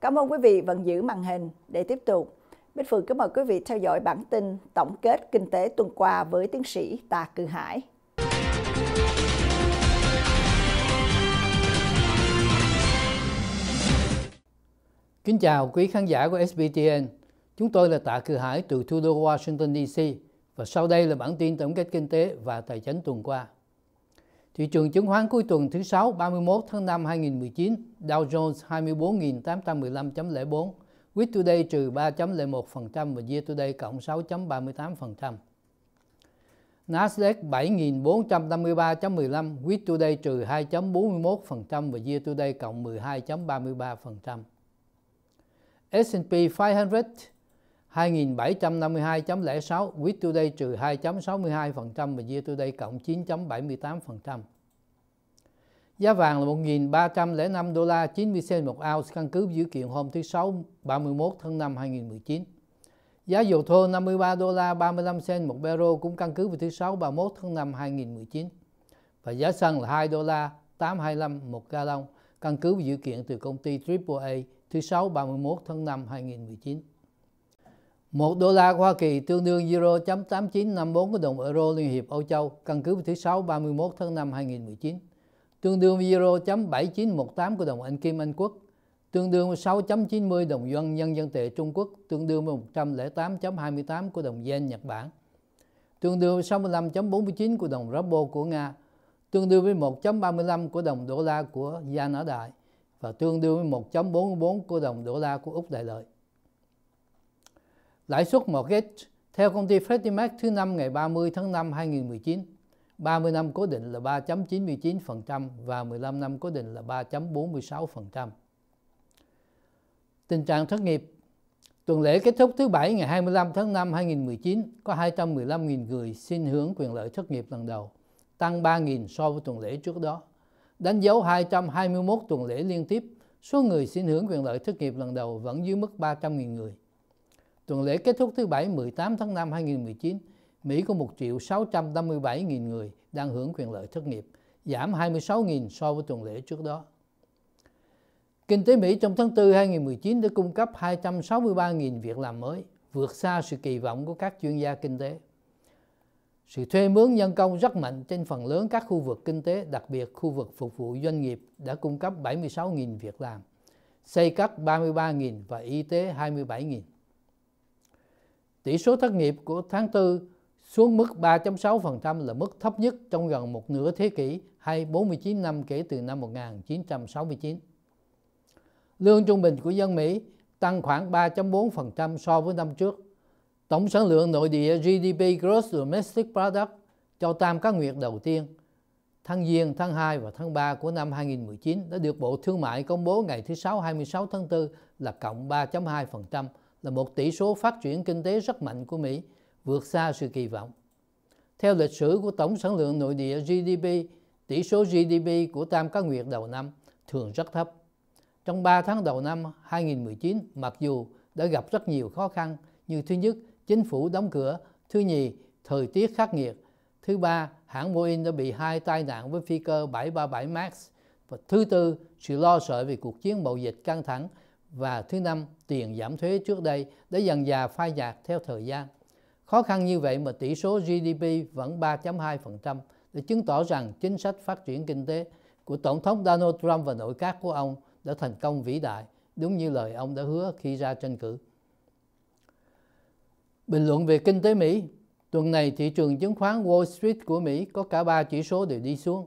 Cảm ơn quý vị vẫn giữ màn hình để tiếp tục. Bích Phương kính mời quý vị theo dõi bản tin tổng kết kinh tế tuần qua với tiến sĩ Tạ Cư Hải. Kính chào quý khán giả của SBTN. Chúng tôi là Tạ Cư Hải từ thủ đô Washington DC và sau đây là bản tin tổng kết kinh tế và tài chính tuần qua. Thị trường chứng khoán cuối tuần thứ Sáu 31 tháng 5 2019, Dow Jones 24.815.04, Week Today trừ 3.01% và Year Today cộng 6.38%. Nasdaq 7.453.15, Week Today trừ 2.41% và Year Today cộng 12.33%. S&P 500 2752.06 Week Today trừ 2.62% và Year Today cộng 9.78%. Giá vàng là 1.305 đô la 90 cent một ounce căn cứ dữ kiện hôm thứ Sáu 31 tháng 5 2019. Giá dầu thô 53 đô la 35 cent một barrel cũng căn cứ vào thứ Sáu 31 tháng 5 2019. Và giá xăng là 2 đô la 825 một gallon căn cứ vào dữ kiện từ công ty AAA thứ Sáu 31 tháng 5 2019. 1 đô la của Hoa Kỳ tương đương 0.8954 của đồng euro Liên hiệp Âu Châu căn cứ thứ 6 31 tháng 5 2019, tương đương với 0.7918 của đồng Anh Kim Anh Quốc, tương đương với 6.90 đồng yuan nhân dân tệ Trung Quốc, tương đương với 108.28 của đồng yen Nhật Bản, tương đương với 65.49 của đồng ruble của Nga, tương đương với 1.35 của đồng đô la của Gia Nã Đại và tương đương với 1.44 của đồng đô la của Úc Đại Lợi. Lãi suất mortgage theo công ty Freddie Mac thứ năm ngày 30 tháng 5 2019, 30 năm cố định là 3.99% và 15 năm cố định là 3.46%. Tình trạng thất nghiệp Tuần lễ kết thúc thứ Bảy ngày 25 tháng 5 2019 có 215.000 người xin hưởng quyền lợi thất nghiệp lần đầu, tăng 3.000 so với tuần lễ trước đó. Đánh dấu 221 tuần lễ liên tiếp, số người xin hưởng quyền lợi thất nghiệp lần đầu vẫn dưới mức 300.000 người. Tuần lễ kết thúc thứ Bảy 18 tháng 5 2019, Mỹ có 1 triệu 657.000 người đang hưởng quyền lợi thất nghiệp, giảm 26.000 so với tuần lễ trước đó. Kinh tế Mỹ trong tháng 4 2019 đã cung cấp 263.000 việc làm mới, vượt xa sự kỳ vọng của các chuyên gia kinh tế. Sự thuê mướn nhân công rất mạnh trên phần lớn các khu vực kinh tế, đặc biệt khu vực phục vụ doanh nghiệp đã cung cấp 76.000 việc làm, xây cất 33.000 và y tế 27.000. Tỷ số thất nghiệp của tháng 4 xuống mức 3.6% là mức thấp nhất trong gần một nửa thế kỷ hay 49 năm kể từ năm 1969. Lương trung bình của dân Mỹ tăng khoảng 3.4% so với năm trước. Tổng sản lượng nội địa GDP Gross Domestic Product cho tam các nguyệt đầu tiên, tháng Giêng, tháng 2 và tháng 3 của năm 2019 đã được Bộ Thương mại công bố ngày thứ Sáu 26 tháng 4 là cộng 3.2%, là một tỷ số phát triển kinh tế rất mạnh của Mỹ, vượt xa sự kỳ vọng. Theo lịch sử của tổng sản lượng nội địa GDP, tỷ số GDP của tam cá nguyệt đầu năm thường rất thấp. Trong 3 tháng đầu năm 2019, mặc dù đã gặp rất nhiều khó khăn như thứ nhất, chính phủ đóng cửa, thứ nhì, thời tiết khắc nghiệt, thứ ba, hãng Boeing đã bị hai tai nạn với phi cơ 737 MAX, và thứ tư, sự lo sợ về cuộc chiến mậu dịch căng thẳng và thứ năm, tiền giảm thuế trước đây đã dần dà phai nhạt theo thời gian. Khó khăn như vậy mà tỷ số GDP vẫn 3.2% để chứng tỏ rằng chính sách phát triển kinh tế của Tổng thống Donald Trump và nội các của ông đã thành công vĩ đại, đúng như lời ông đã hứa khi ra tranh cử. Bình luận về kinh tế Mỹ Tuần này thị trường chứng khoán Wall Street của Mỹ có cả ba chỉ số đều đi xuống.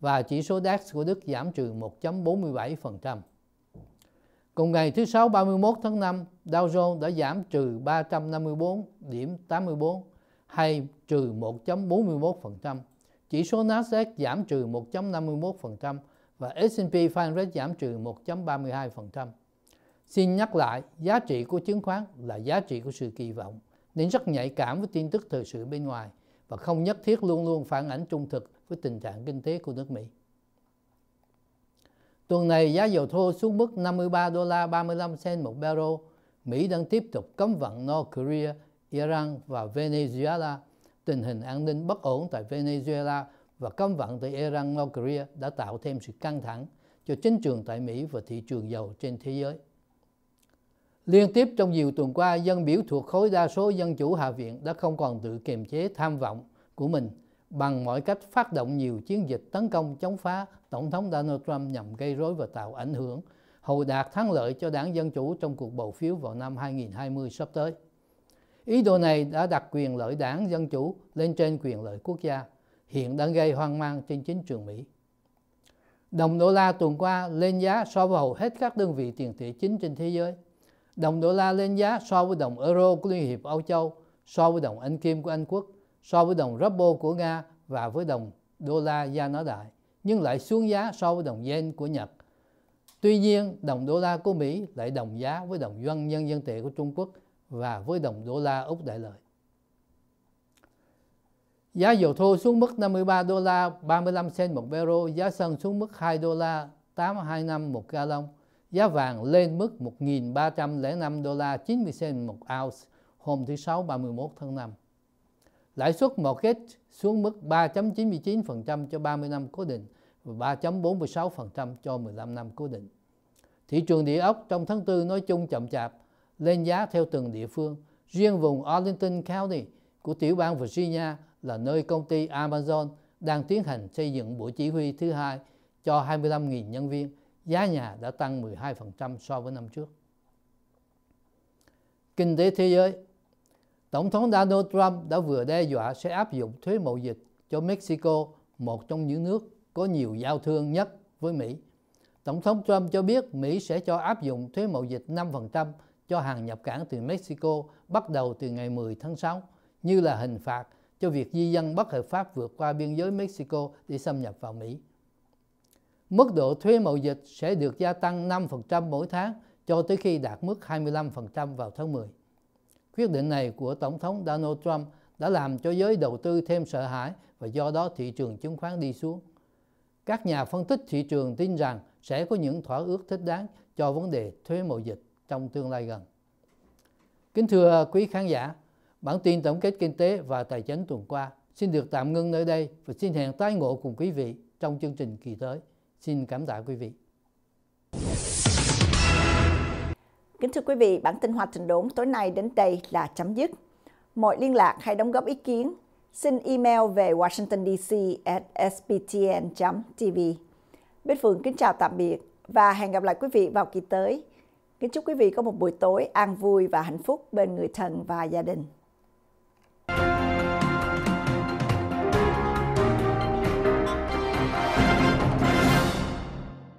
và chỉ số DAX của Đức giảm trừ 1.47%. Cùng ngày thứ Sáu 31 tháng 5, Dow Jones đã giảm trừ 354.84 điểm hay trừ 1.41%. Chỉ số Nasdaq giảm trừ 1.51% và S&P 500 giảm trừ 1.32%. Xin nhắc lại, giá trị của chứng khoán là giá trị của sự kỳ vọng, nên rất nhạy cảm với tin tức thời sự bên ngoài và không nhất thiết luôn luôn phản ánh trung thực với tình trạng kinh tế của nước Mỹ. Tuần này giá dầu thô xuống mức 53 đô la 35 cent một barrel. Mỹ đang tiếp tục cấm vận North Korea, Iran và Venezuela. Tình hình an ninh bất ổn tại Venezuela và cấm vận từ Iran North Korea đã tạo thêm sự căng thẳng cho chính trường tại Mỹ và thị trường dầu trên thế giới. Liên tiếp trong nhiều tuần qua, dân biểu thuộc khối đa số dân chủ Hạ viện đã không còn tự kiềm chế tham vọng của mình bằng mọi cách phát động nhiều chiến dịch tấn công chống phá Tổng thống Donald Trump nhằm gây rối và tạo ảnh hưởng, hầu đạt thắng lợi cho đảng Dân Chủ trong cuộc bầu phiếu vào năm 2020 sắp tới. Ý đồ này đã đặt quyền lợi đảng Dân Chủ lên trên quyền lợi quốc gia, hiện đang gây hoang mang trên chính trường Mỹ. Đồng đô la tuần qua lên giá so với hầu hết các đơn vị tiền tệ chính trên thế giới. Đồng đô la lên giá so với đồng euro của Liên hiệp Âu Châu, so với đồng Anh Kim của Anh Quốc so với đồng ruble của Nga và với đồng đô la gia nói đại, nhưng lại xuống giá so với đồng yen của Nhật. Tuy nhiên, đồng đô la của Mỹ lại đồng giá với đồng yuan nhân dân tệ của Trung Quốc và với đồng đô la Úc đại lợi. Giá dầu thô xuống mức 53 đô la 35 cent một barrel, giá xăng xuống mức 2 đô la 825 một gallon, giá vàng lên mức 1.305 đô la 90 cent một ounce hôm thứ Sáu 31 tháng 5. Lãi suất mortgage xuống mức 3.99% cho 30 năm cố định và 3.46% cho 15 năm cố định. Thị trường địa ốc trong tháng 4 nói chung chậm chạp, lên giá theo từng địa phương. Riêng vùng Arlington County của tiểu bang Virginia là nơi công ty Amazon đang tiến hành xây dựng bộ chỉ huy thứ hai cho 25.000 nhân viên, giá nhà đã tăng 12% so với năm trước. Kinh tế thế giới Tổng thống Donald Trump đã vừa đe dọa sẽ áp dụng thuế mậu dịch cho Mexico, một trong những nước có nhiều giao thương nhất với Mỹ. Tổng thống Trump cho biết Mỹ sẽ cho áp dụng thuế mậu dịch 5% cho hàng nhập cảng từ Mexico bắt đầu từ ngày 10 tháng 6, như là hình phạt cho việc di dân bất hợp pháp vượt qua biên giới Mexico để xâm nhập vào Mỹ. Mức độ thuế mậu dịch sẽ được gia tăng 5% mỗi tháng cho tới khi đạt mức 25% vào tháng 10. Quyết định này của Tổng thống Donald Trump đã làm cho giới đầu tư thêm sợ hãi và do đó thị trường chứng khoán đi xuống. Các nhà phân tích thị trường tin rằng sẽ có những thỏa ước thích đáng cho vấn đề thuế mậu dịch trong tương lai gần. Kính thưa quý khán giả, bản tin tổng kết kinh tế và tài chính tuần qua xin được tạm ngưng nơi đây và xin hẹn tái ngộ cùng quý vị trong chương trình kỳ tới. Xin cảm tạ quý vị. Kính thưa quý vị, bản tin Hoa Trình Đốn tối nay đến đây là chấm dứt. Mọi liên lạc hay đóng góp ý kiến, xin email về Washington DC at sbtn.tv. Bích Phượng kính chào tạm biệt và hẹn gặp lại quý vị vào kỳ tới. Kính chúc quý vị có một buổi tối an vui và hạnh phúc bên người thân và gia đình.